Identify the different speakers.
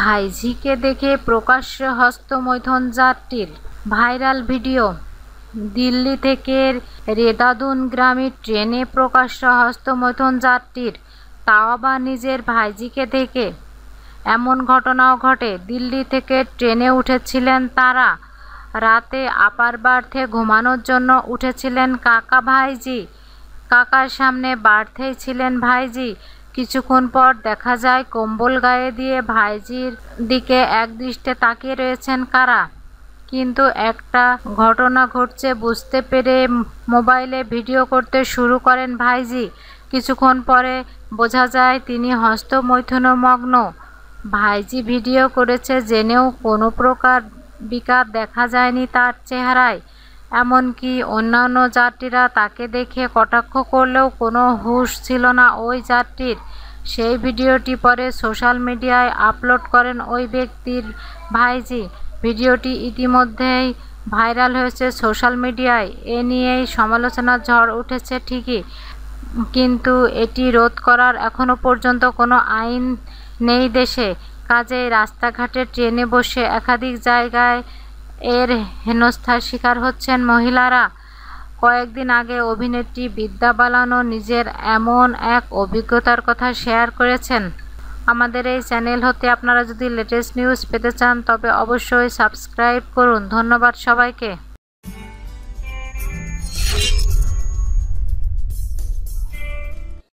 Speaker 1: ভাইঝিকে দেখে প্রকাশ্যে হস্তমৈথন যাত্রীর ভাইরাল ভিডিও দিল্লি থেকে রেদাদুন গ্রামের ট্রেনে প্রকাশ্য হস্তমৈথন যাত্রীর তাও আবার নিজের ভাইজিকে দেখে এমন ঘটনাও ঘটে দিল্লি থেকে ট্রেনে উঠেছিলেন তারা রাতে আপার বার্থে ঘুমানোর জন্য উঠেছিলেন কাকা ভাইজি কাকার সামনে বার্থেই ছিলেন ভাইজি কিছুক্ষণ পর দেখা যায় কম্বল গায়ে দিয়ে ভাইজির দিকে একদৃষ্টে তাকিয়ে রয়েছেন কারা কিন্তু একটা ঘটনা ঘটছে বুঝতে পেরে মোবাইলে ভিডিও করতে শুরু করেন ভাইজি কিছুক্ষণ পরে বোঝা যায় তিনি হস্তমৈথুনমগ্ন ভাইজি ভিডিও করেছে জেনেও কোনো প্রকার বিকার দেখা যায়নি তার চেহারায় এমনকি অন্যান্য যাত্রীরা তাকে দেখে কটাক্ষ করলেও কোনো হুশ ছিল না ওই যাত্রীর সেই ভিডিওটি পরে সোশ্যাল মিডিয়ায় আপলোড করেন ওই ব্যক্তির ভাইজি ভিডিওটি ইতিমধ্যেই ভাইরাল হয়েছে সোশ্যাল মিডিয়ায় এ নিয়েই সমালোচনার ঝড় উঠেছে ঠিকই কিন্তু এটি রোধ করার এখনও পর্যন্ত কোনো আইন নেই দেশে কাজে রাস্তাঘাটে ট্রেনে বসে একাধিক জায়গায় এর হেনস্থার শিকার হচ্ছেন মহিলারা কয়েকদিন আগে অভিনেত্রী বিদ্যা বালানো নিজের এমন এক অভিজ্ঞতার কথা শেয়ার করেছেন আমাদের এই চ্যানেল হতে আপনারা যদি লেটেস্ট নিউজ পেতে চান তবে অবশ্যই সাবস্ক্রাইব করুন ধন্যবাদ সবাইকে